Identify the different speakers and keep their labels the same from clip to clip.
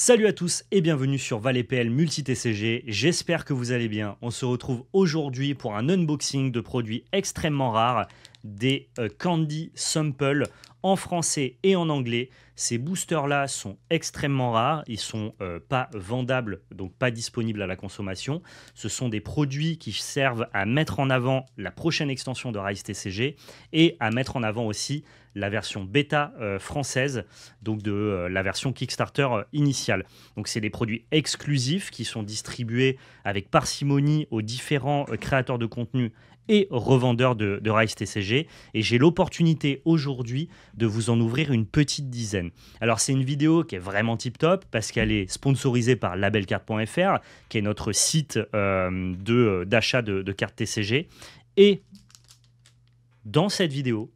Speaker 1: Salut à tous et bienvenue sur Valet PL Multi-TCG, j'espère que vous allez bien. On se retrouve aujourd'hui pour un unboxing de produits extrêmement rares des euh, Candy Samples en français et en anglais. Ces boosters-là sont extrêmement rares, ils sont euh, pas vendables, donc pas disponibles à la consommation. Ce sont des produits qui servent à mettre en avant la prochaine extension de Rise TCG et à mettre en avant aussi la version bêta euh, française, donc de la version Kickstarter initiale. Donc c'est des produits exclusifs qui sont distribués avec parcimonie aux différents créateurs de contenu et revendeur de, de TCG. Et j'ai l'opportunité aujourd'hui de vous en ouvrir une petite dizaine. Alors, c'est une vidéo qui est vraiment tip top parce qu'elle est sponsorisée par labelcarte.fr, qui est notre site euh, euh, d'achat de, de cartes TCG. Et dans cette vidéo,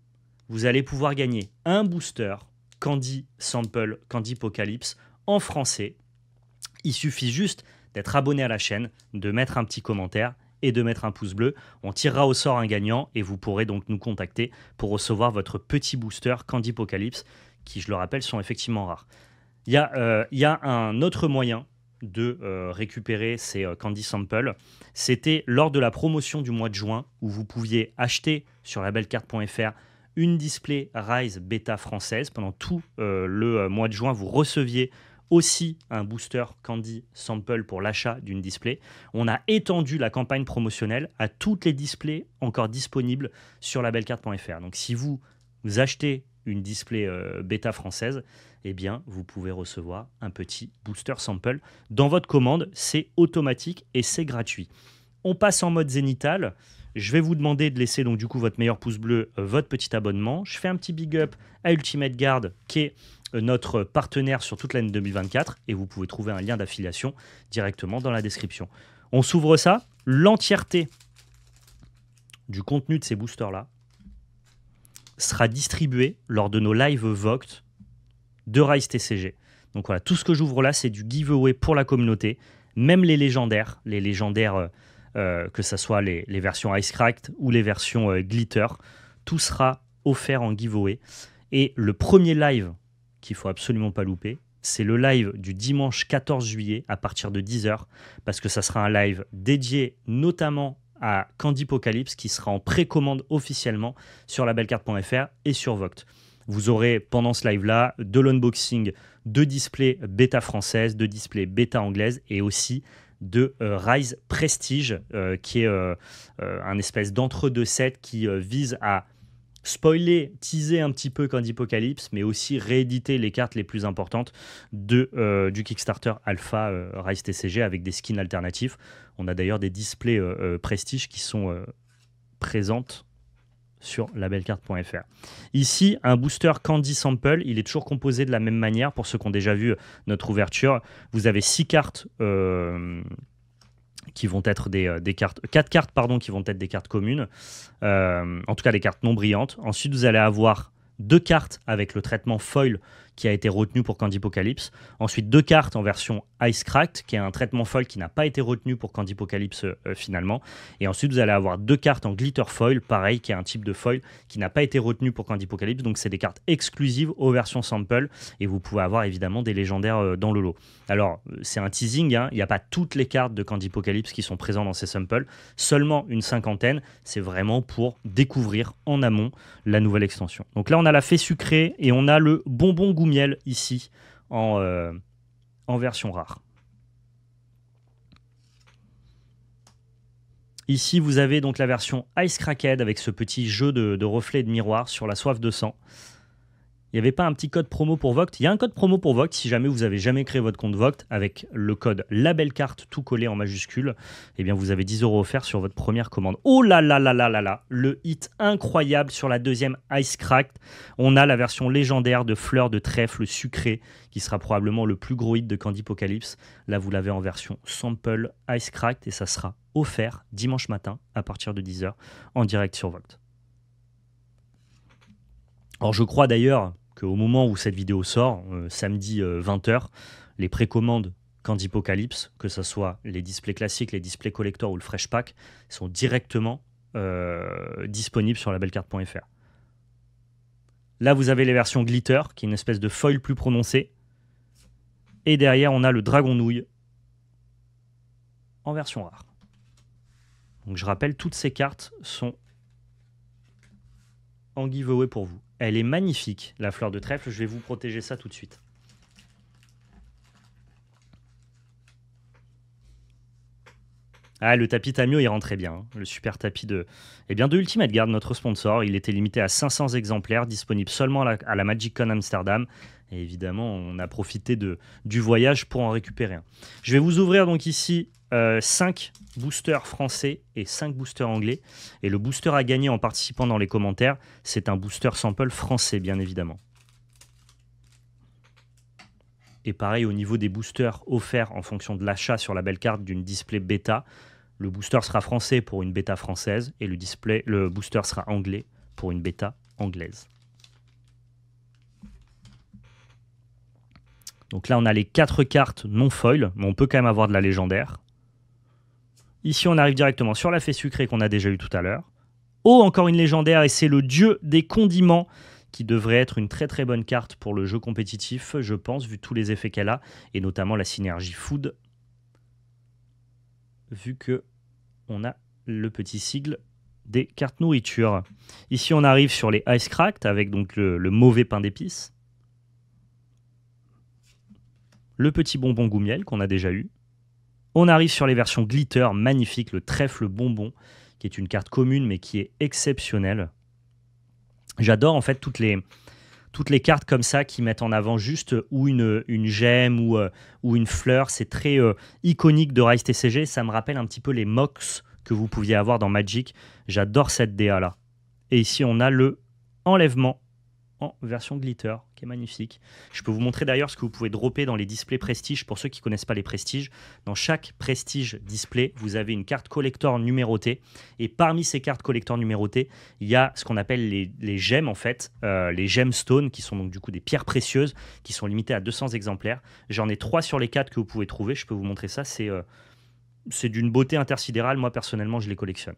Speaker 1: vous allez pouvoir gagner un booster Candy Sample Candy Apocalypse en français. Il suffit juste d'être abonné à la chaîne, de mettre un petit commentaire et de mettre un pouce bleu. On tirera au sort un gagnant et vous pourrez donc nous contacter pour recevoir votre petit booster Candy Apocalypse, qui, je le rappelle, sont effectivement rares. Il y, a, euh, un autre moyen de euh, récupérer ces euh, candy samples. C'était lors de la promotion du mois de juin où vous pouviez acheter sur la labelcard.fr une display Rise bêta française. Pendant tout le mois de juin, vous receviez aussi un booster Candy Sample pour l'achat d'une display. On a étendu la campagne promotionnelle à toutes les displays encore disponibles sur labelcarte.fr. Donc si vous, achetez une display euh, bêta française, eh bien, vous pouvez recevoir un petit booster sample dans votre commande. C'est automatique et c'est gratuit. On passe en mode zénital. Je vais vous demander de laisser donc du coup votre meilleur pouce bleu, euh, votre petit abonnement. Je fais un petit big up à Ultimate Guard qui est notre partenaire sur toute l'année 2024 et vous pouvez trouver un lien d'affiliation directement dans la description. On s'ouvre ça, l'entièreté du contenu de ces boosters-là sera distribué lors de nos lives Voct de Rise TCG. Donc voilà, tout ce que j'ouvre là, c'est du giveaway pour la communauté, même les légendaires, les légendaires, euh, euh, que ce soit les, versions Ice Crack ou les versions euh, Glitter, tout sera offert en giveaway. Et le premier live qu'il faut absolument pas louper. C'est le live du dimanche 14 juillet à partir de 10h, parce que ça sera un live dédié notamment à Candy qui sera en précommande officiellement sur labelcarte.fr et sur Voct. Vous aurez pendant ce live-là de l'unboxing de displays bêta française, de displays bêta anglaise, et aussi de euh, Rise Prestige, euh, qui est euh, un espèce d'entre-deux sets qui vise à spoiler, teaser un petit peu Candypocalypse, mais aussi rééditer les cartes les plus importantes de, euh, du Kickstarter Alpha euh, Rise TCG avec des skins alternatifs. On a d'ailleurs des displays euh, prestige qui sont présentes sur labellecarte.fr. Ici, un booster Candy Sample, il est toujours composé de la même manière pour ceux qui ont déjà vu notre ouverture. Vous avez six cartes qui vont être euh, des, cartes, quatre cartes pardon, qui vont être des cartes communes, euh, en tout cas des cartes non brillantes. Ensuite, vous allez avoir deux cartes avec le traitement foil qui a été retenu pour Candypocalypse. Ensuite, deux cartes en version Ice Cracked, qui est un traitement foil qui n'a pas été retenu pour Candypocalypse euh, euh, finalement. Et ensuite, vous allez avoir deux cartes en Glitter Foil, pareil, qui est un type de foil qui n'a pas été retenu pour Candypocalypse. Donc, c'est des cartes exclusives aux versions sample. Et vous pouvez avoir évidemment des légendaires euh, dans le lot. Alors, c'est un teasing, hein. il n'y a pas toutes les cartes de Candypocalypse qui sont présentes dans ces samples, seulement une cinquantaine. C'est vraiment pour découvrir en amont la nouvelle extension. Donc là, on a la fée sucrée et on a le bonbon goût miel ici euh, en, version rare. Ici, vous avez donc la version Ice Cracked avec ce petit jeu de, reflets de miroir sur la soif de sang il n'y avait pas un petit code promo pour Voct. Il y a un code promo pour Voct si jamais vous avez jamais créé votre compte Voct avec le code Carte tout collé en majuscule. Eh bien, vous avez 10 euros offerts sur votre première commande. Oh là là là là là là Le hit incroyable sur la deuxième Ice On a la version légendaire de Fleur de Trèfle sucré qui sera probablement le plus gros hit de Candypocalypse. Là, vous l'avez en version sample Ice et ça sera offert dimanche matin à partir de 10h en direct sur Voct. Alors je crois d'ailleurs au moment où cette vidéo sort, euh, samedi 20h, euh, les précommandes Candypocalypse, Apocalypse, que ce soit les displays classiques, les displays collector ou le Fresh Pack, sont directement euh, disponibles sur labelcarte.fr. Là, vous avez les versions Glitter, qui est une espèce de foil plus prononcée. Et derrière, on a le Dragon Nouille en version rare. Donc je rappelle, toutes ces cartes sont en giveaway pour vous. Elle est magnifique, la fleur de trèfle. Je vais vous protéger ça tout de suite. Ah, le tapis Tamio, il rentre très bien. Hein. Le super tapis de, eh bien, de Ultimate Guard, notre sponsor. Il était limité à 500 exemplaires, disponible seulement à la, à Magic Con Amsterdam. Et évidemment, on a profité de, du voyage pour en récupérer un. Je vais vous ouvrir donc ici 5 euh, boosters français et 5 boosters anglais. Et le booster à gagner en participant dans les commentaires, c'est un booster sample français, bien évidemment. Et pareil, au niveau des boosters offerts en fonction de l'achat sur la belle carte d'une display bêta, le booster sera français pour une bêta française et le, display, le booster sera anglais pour une bêta anglaise. Donc là, on a les quatre cartes non foil, mais on peut quand même avoir de la légendaire. Ici, on arrive directement sur la fée sucrée qu'on a déjà eue tout à l'heure. Oh, encore une légendaire, et c'est le dieu des condiments qui devrait être une très très bonne carte pour le jeu compétitif, je pense, vu tous les effets qu'elle a, et notamment la synergie food, vu que on a le petit sigle des cartes nourriture. Ici, on arrive sur les Ice Cracked, avec donc le, mauvais pain d'épices, le petit bonbon miel qu'on a déjà eu, on arrive sur les versions glitter, magnifique, le trèfle bonbon, qui est une carte commune mais qui est exceptionnelle. J'adore en fait toutes les, toutes les cartes comme ça qui mettent en avant juste ou une, une gemme ou, euh, ou une fleur. C'est très euh, iconique de Rise TCG. Ça me rappelle un petit peu les mocks que vous pouviez avoir dans Magic. J'adore cette DA là. Et ici, on a le enlèvement version glitter, qui est magnifique. Je peux vous montrer d'ailleurs ce que vous pouvez dropper dans les displays prestige. Pour ceux qui ne connaissent pas les prestiges, dans chaque prestige display, vous avez une carte collector numérotée. Et parmi ces cartes collector numérotées, il y a ce qu'on appelle les, gemmes, en fait, euh, les gemstones, qui sont donc du coup des pierres précieuses, qui sont limitées à 200 exemplaires. J'en ai trois sur les quatre que vous pouvez trouver. Je peux vous montrer ça. C'est euh, c'est d'une beauté intersidérale. Moi, personnellement, je les collectionne.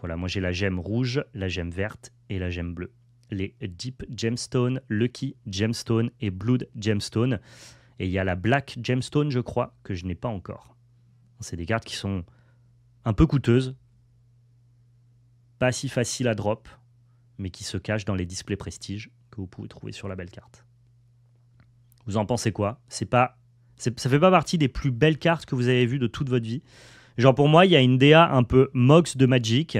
Speaker 1: Voilà, moi j'ai la gemme rouge, la gemme verte et la gemme bleue les Deep Gemstone, Lucky Gemstone et Blood Gemstone. Et il y a la Black Gemstone, je crois, que je n'ai pas encore. C'est des cartes qui sont un peu coûteuses, pas si faciles à drop, mais qui se cachent dans les displays prestige que vous pouvez trouver sur la belle carte. Vous en pensez quoi C'est pas, ça fait pas partie des plus belles cartes que vous avez vues de toute votre vie. Genre pour moi, il y a une DA un peu mox de Magic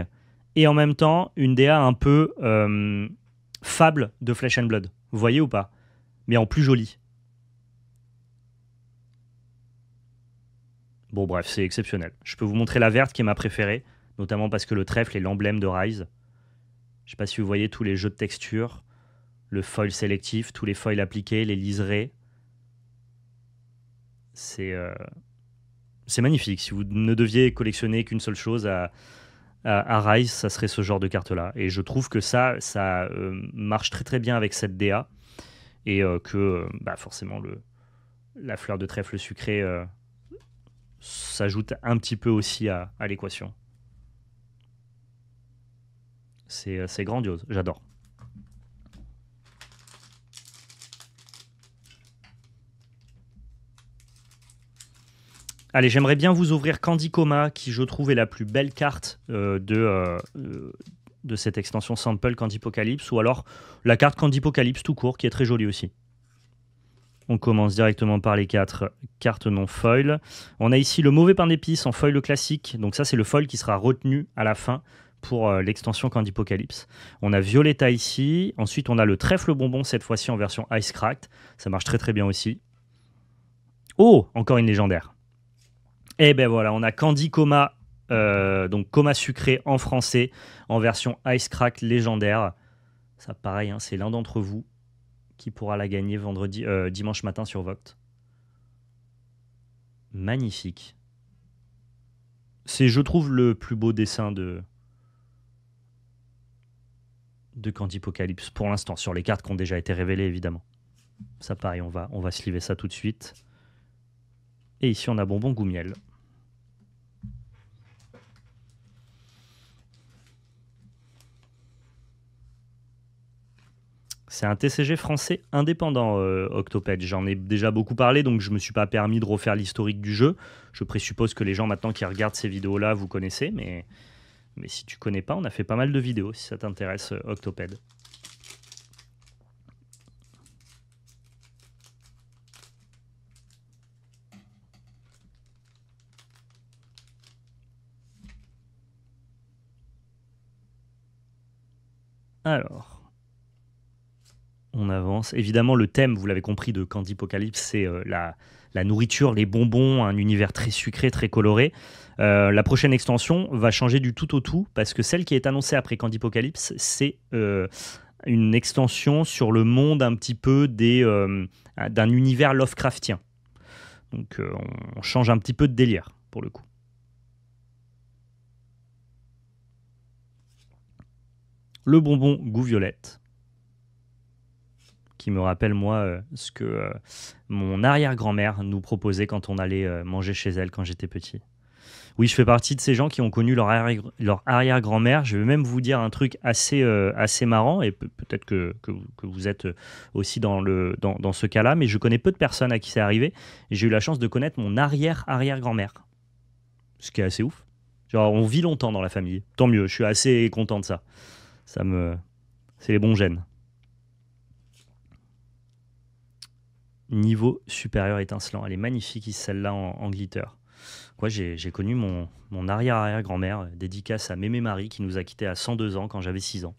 Speaker 1: et en même temps une DA un peu euh, Fable de Flesh and Blood. Vous voyez ou pas Mais en plus joli. Bon, bref, c'est exceptionnel. Je peux vous montrer la verte qui est ma préférée, notamment parce que le trèfle est l'emblème de Rise. Je sais pas si vous voyez tous les jeux de textures. le foil sélectif, tous les foils appliqués, les liserés. C'est euh... magnifique. Si vous ne deviez collectionner qu'une seule chose à, à Rise, ça serait ce genre de carte-là. Et je trouve que ça, ça euh, marche très très bien avec cette DA. Et euh, que euh, bah, forcément, la fleur de trèfle sucrée s'ajoute un petit peu aussi à l'équation. C'est grandiose, j'adore. Allez, j'aimerais bien vous ouvrir Candy Coma, qui je trouve est la plus belle carte euh, de, euh, euh, de cette extension Sample Apocalypse ou alors la carte Apocalypse tout court, qui est très jolie aussi. On commence directement par les quatre cartes non foil. On a ici le mauvais pain d'épice en foil classique, donc ça c'est le foil qui sera retenu à la fin pour l'extension l'extension Apocalypse. On a Violetta ici, ensuite on a le trèfle bonbon cette fois-ci en version Ice Cracked, ça marche très très bien aussi. Oh, encore une légendaire. Et eh ben voilà, on a Candy Coma, euh, donc Coma sucré en français, en version Ice Crack légendaire. Ça, pareil, hein, c'est l'un d'entre vous qui pourra la gagner vendredi, euh, dimanche matin sur Voct. Magnifique. C'est, je trouve, le plus beau dessin de, de Candy pour l'instant, sur les cartes qui ont déjà été révélées, évidemment. Ça, pareil, on va, on va sliver ça tout de suite. Et ici, on a bonbon goût miel. C'est un TCG français indépendant, euh, Octopède. J'en ai déjà beaucoup parlé, donc je ne me suis pas permis de refaire l'historique du jeu. Je présuppose que les gens maintenant qui regardent ces vidéos-là, vous connaissez, mais, mais si tu connais pas, on a fait pas mal de vidéos, si ça t'intéresse, euh, Octoped. Alors, on avance. Évidemment, le thème, vous l'avez compris, de Candy Apocalypse, c'est euh, la, nourriture, les bonbons, un univers très sucré, très coloré. Euh, la prochaine extension va changer du tout au tout, parce que celle qui est annoncée après Candy Apocalypse, c'est euh, une extension sur le monde un petit peu d'un univers Lovecraftien. Donc on change un petit peu de délire, pour le coup. le bonbon goût violette, qui me rappelle, moi, euh, ce que euh, mon arrière-grand-mère nous proposait quand on allait euh, manger chez elle quand j'étais petit. Oui, je fais partie de ces gens qui ont connu leur, arrière-grand-mère. Je vais même vous dire un truc assez, assez marrant, et peut-être que, vous êtes aussi dans, le, dans, dans ce cas-là, mais je connais peu de personnes à qui c'est arrivé. J'ai eu la chance de connaître mon arrière-arrière-grand-mère, ce qui est assez ouf. Genre, on vit longtemps dans la famille. Tant mieux, je suis assez content de ça ça me, c'est les bons gènes. Niveau supérieur étincelant. Elle est magnifique, celle-là, en, glitter. Quoi, j'ai, connu mon, mon arrière-arrière-grand-mère, euh, dédicace à Mémé Marie, qui nous a quittés à 102 ans quand j'avais 6 ans.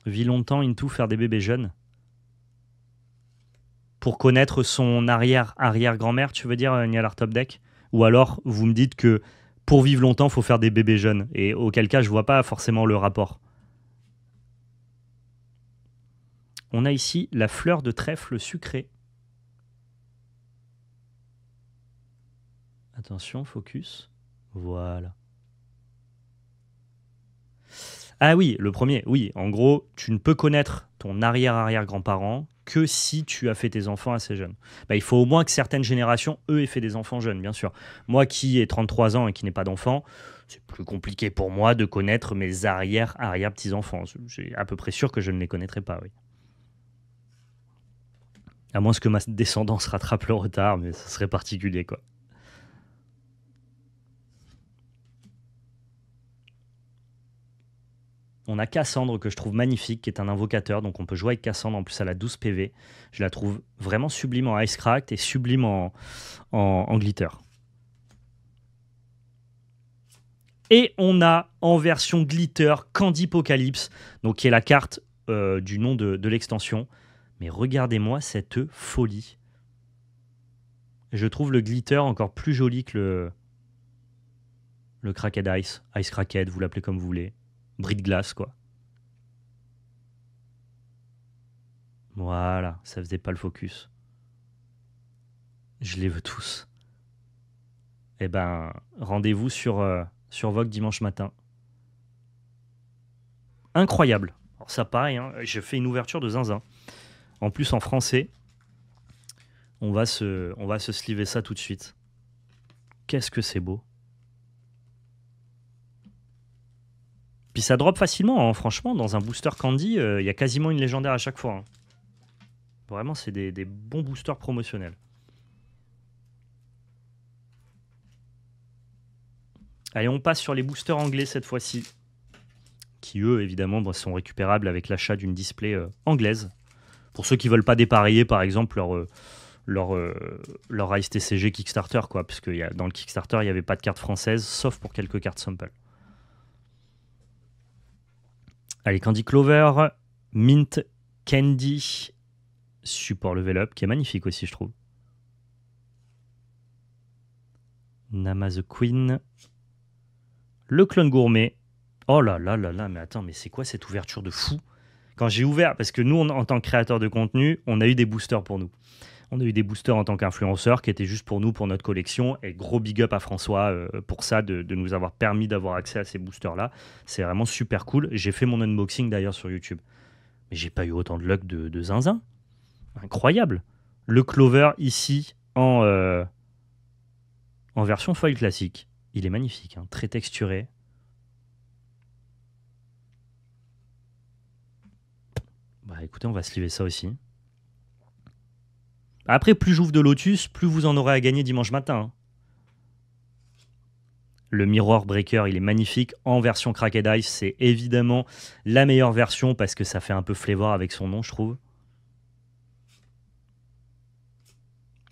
Speaker 1: « Vie longtemps Into faire des bébés jeunes pour connaître son arrière-arrière-grand-mère, tu veux dire, euh, Nialar Top Deck Ou alors, vous me dites que pour vivre longtemps, faut faire des bébés jeunes. Et auquel cas, je vois pas forcément le rapport. On a ici la fleur de trèfle sucrée. Attention, focus. Voilà. Ah oui, le premier, oui. En gros, tu ne peux connaître ton arrière-arrière-grand-parent que si tu as fait tes enfants assez jeunes. Bah, il faut au moins que certaines générations, eux, aient fait des enfants jeunes, bien sûr. Moi qui ai 33 ans et qui n'ai pas d'enfants, c'est plus compliqué pour moi de connaître mes arrière-arrière-petits-enfants. J'ai à peu près sûr que je ne les connaîtrai pas, oui. À moins que ma descendance rattrape le retard, mais ce serait particulier, quoi. On a Cassandre que je trouve magnifique, qui est un invocateur, donc on peut jouer avec Cassandre en plus à la 12 PV. Je la trouve vraiment sublime en Ice et sublime en, Glitter. Et on a en version Glitter Candypocalypse, donc qui est la carte euh, du nom de, l'extension. Mais regardez-moi cette folie. Je trouve le glitter encore plus joli que le, le ice, ice Cracked, vous l'appelez comme vous voulez bris de glace, quoi. Voilà, ça faisait pas le focus. Je les veux tous. Eh ben, rendez-vous sur, euh, sur Vogue dimanche matin. Incroyable. Alors ça pareil, hein, je fais une ouverture de zinzin. En plus en français, on va se, on va se sliver ça tout de suite. Qu'est-ce que c'est beau. ça drop facilement, hein. franchement, dans un booster candy, euh, il y a quasiment une légendaire à chaque fois. Hein. Vraiment, c'est des, bons boosters promotionnels. Allez, on passe sur les boosters anglais cette fois-ci, qui eux, évidemment, bah, sont récupérables avec l'achat d'une display euh, anglaise. Pour ceux qui veulent pas dépareiller, par exemple, leur... Euh, leur leur, leur Kickstarter, quoi, parce que y a, dans le Kickstarter, il n'y avait pas de carte française, sauf pour quelques cartes sample. Allez, Candy Clover, Mint Candy, support level up, qui est magnifique aussi, je trouve. Nama the Queen. Le clone gourmet. Oh là là là là, mais attends, mais c'est quoi cette ouverture de fou Quand j'ai ouvert, parce que nous, en tant que créateur de contenu, on a eu des boosters pour nous. On a eu des boosters en tant qu'influenceurs qui étaient juste pour nous, pour notre collection. Et gros big up à François euh, pour ça, de, nous avoir permis d'avoir accès à ces boosters-là. C'est vraiment super cool. J'ai fait mon unboxing d'ailleurs sur YouTube. Mais j'ai pas eu autant de luck de, zinzin. Incroyable. Le Clover ici en, euh, en version foil classique. Il est magnifique, hein. très texturé. Bah écoutez, on va se ça aussi. Après, plus j'ouvre de Lotus, plus vous en aurez à gagner dimanche matin. Hein. Le Mirror Breaker, il est magnifique. En version Cracked c'est évidemment la meilleure version parce que ça fait un peu flévoir avec son nom, je trouve.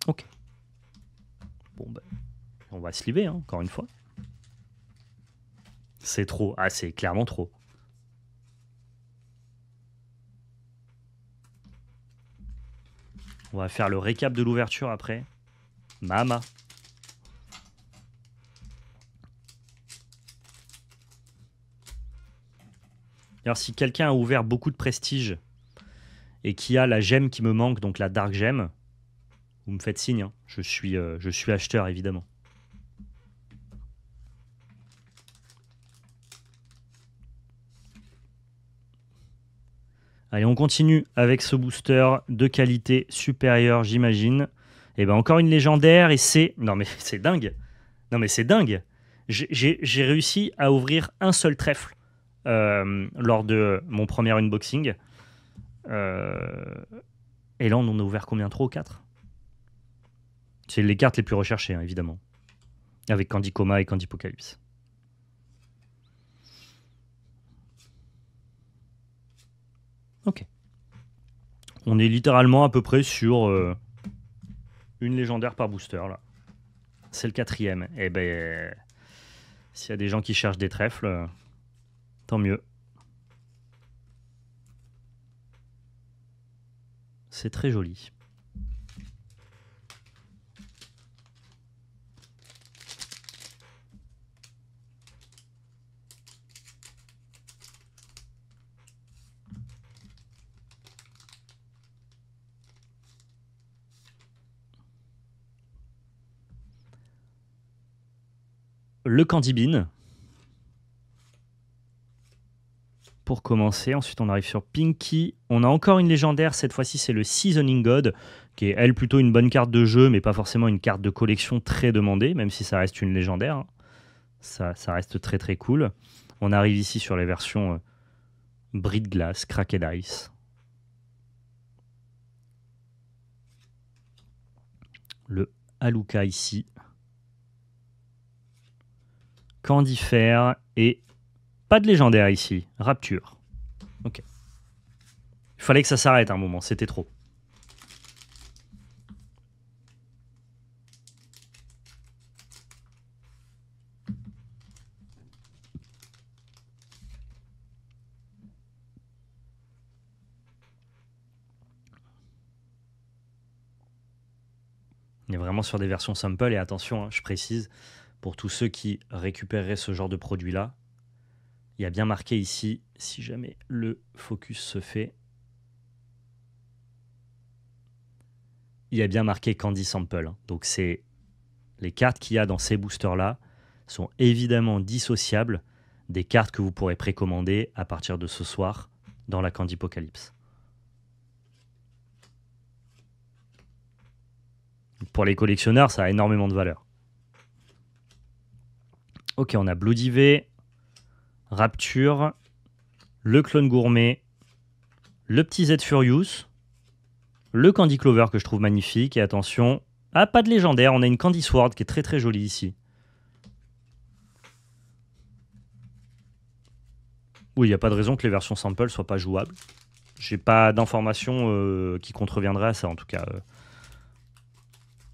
Speaker 1: Ok. Bon, ben, on va se livrer, hein, encore une fois. C'est trop. Ah, c'est clairement trop. On va faire le récap de l'ouverture après. Mama. Alors, si quelqu'un a ouvert beaucoup de prestige et qui a la gemme qui me manque, donc la Dark Gem, vous me faites signe. Hein. Je, suis, euh, je suis acheteur, évidemment. Allez, on continue avec ce booster de qualité supérieure, j'imagine. Et eh ben encore une légendaire et c'est... Non mais c'est dingue. Non mais c'est dingue. J'ai réussi à ouvrir un seul trèfle euh, lors de mon premier unboxing. Euh, et là, on en a ouvert combien trop Quatre C'est les cartes les plus recherchées, hein, évidemment. Avec Candy Coma et Candy Apocalypse. Ok. On est littéralement à peu près sur euh, une légendaire par booster là. C'est le quatrième. Eh ben, s'il y a des gens qui cherchent des trèfles, tant mieux. C'est très joli. le candibine Pour commencer, ensuite on arrive sur Pinky. On a encore une légendaire, cette fois-ci c'est le Seasoning God, qui est elle plutôt une bonne carte de jeu, mais pas forcément une carte de collection très demandée, même si ça reste une légendaire. Hein. Ça, reste très très cool. On arrive ici sur les versions euh, Bride Glass, Cracked Ice. Le Aluka ici. Candifère et pas de légendaire ici. Rapture. Ok. Il fallait que ça s'arrête un moment, c'était trop. On est vraiment sur des versions simple et attention, hein, je précise, pour tous ceux qui récupéreraient ce genre de produit-là. Il y a bien marqué ici, si jamais le focus se fait, il y a bien marqué Candy Sample. Hein. Donc c'est les cartes qu'il y a dans ces boosters-là sont évidemment dissociables des cartes que vous pourrez précommander à partir de ce soir dans la Candy Apocalypse. Pour les collectionneurs, ça a énormément de valeur. Ok, on a Bloody V, Rapture, le clone gourmet, le petit Z Furious, le Candy Clover que je trouve magnifique. Et attention, ah, pas de légendaire, on a une Candy Sword qui est très très jolie ici. Oui, il n'y a pas de raison que les versions sample soient pas jouables. J'ai pas d'informations euh, qui contreviendraient à ça en tout cas.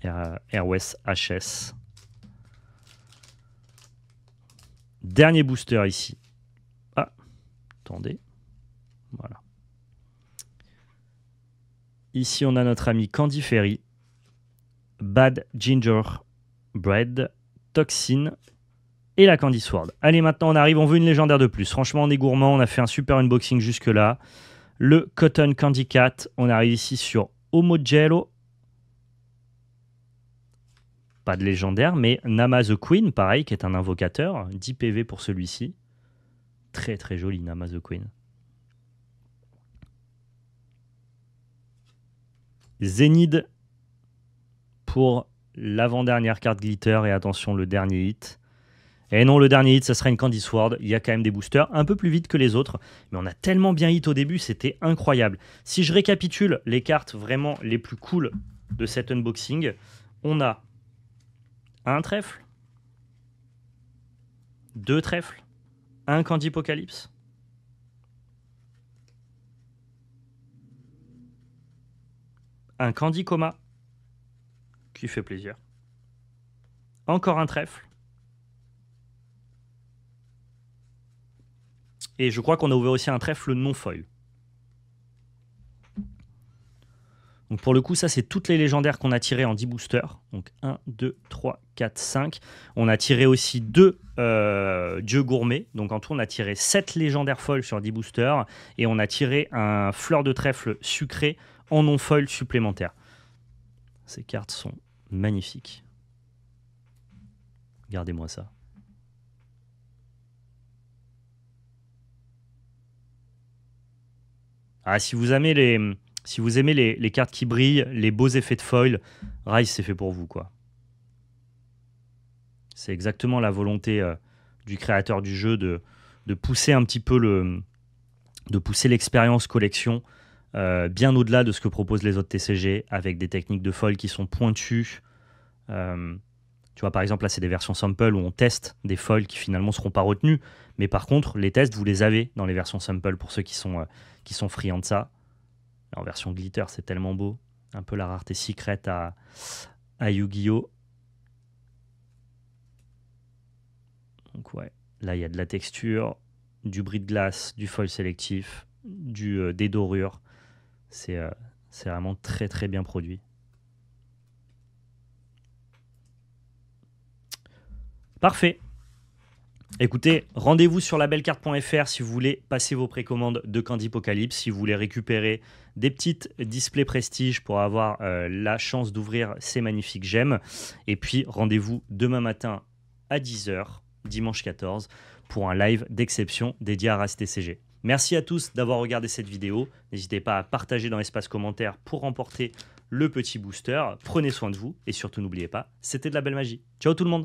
Speaker 1: Air euh, ROS HS. Dernier booster ici. Ah, attendez. Voilà. Ici, on a notre ami Candy Ferry, Bad Ginger Bread, Toxin et la Candy Sword. Allez, maintenant, on arrive, on veut une légendaire de plus. Franchement, on est gourmand, on a fait un super unboxing jusque-là. Le Cotton Candy Cat, on arrive ici sur Homo Gello pas de légendaire, mais Nama the Queen, pareil, qui est un invocateur, 10 PV pour celui-ci. Très très joli Nama the Queen. Zenith pour l'avant-dernière carte Glitter et attention, le dernier hit. Et eh non, le dernier hit, ça serait une Candy Sword. Il y a quand même des boosters un peu plus vite que les autres, mais on a tellement bien hit au début, c'était incroyable. Si je récapitule les cartes vraiment les plus cool de cet unboxing, on a un trèfle, deux trèfles, un Candypocalypse, Un candy coma qui fait plaisir. Encore un trèfle. Et je crois qu'on a ouvert aussi un trèfle non feuille. Donc pour le coup, ça, c'est toutes les légendaires qu'on a tirées en 10 boosters. Donc 1, 2, 3, 4, 5. On a tiré aussi 2 euh, dieux gourmets. Donc en tout, on a tiré 7 légendaires folles sur 10 boosters. Et on a tiré un fleur de trèfle sucré en non foil supplémentaire. Ces cartes sont magnifiques. gardez moi ça. Ah, si vous aimez les, si vous aimez les, cartes qui brillent, les beaux effets de foil, Rise, c'est fait pour vous, quoi. C'est exactement la volonté euh, du créateur du jeu de, de pousser un petit peu le, de pousser l'expérience collection euh, bien au-delà de ce que proposent les autres TCG avec des techniques de foil qui sont pointues. Euh, tu vois, par exemple, là, c'est des versions sample où on teste des foils qui finalement seront pas retenus. Mais par contre, les tests, vous les avez dans les versions sample pour ceux qui sont, qui sont friands de ça en version glitter, c'est tellement beau. Un peu la rareté secrète à, à Yu-Gi-Oh! Donc, ouais, là, il y a de la texture, du bris de glace, du foil sélectif, du, euh, des dorures. Euh, c'est vraiment très, très bien produit. Parfait. Écoutez, rendez-vous sur labellecarte.fr si vous voulez passer vos précommandes de Candy Apocalypse, si vous voulez récupérer des petites displays prestige pour avoir euh, la chance d'ouvrir ces magnifiques gemmes. Et puis rendez-vous demain matin à 10h, dimanche 14, pour un live d'exception dédié à TCG. Merci à tous d'avoir regardé cette vidéo. N'hésitez pas à partager dans l'espace commentaire pour remporter le petit booster. Prenez soin de vous et surtout n'oubliez pas, c'était de la belle magie. Ciao tout le monde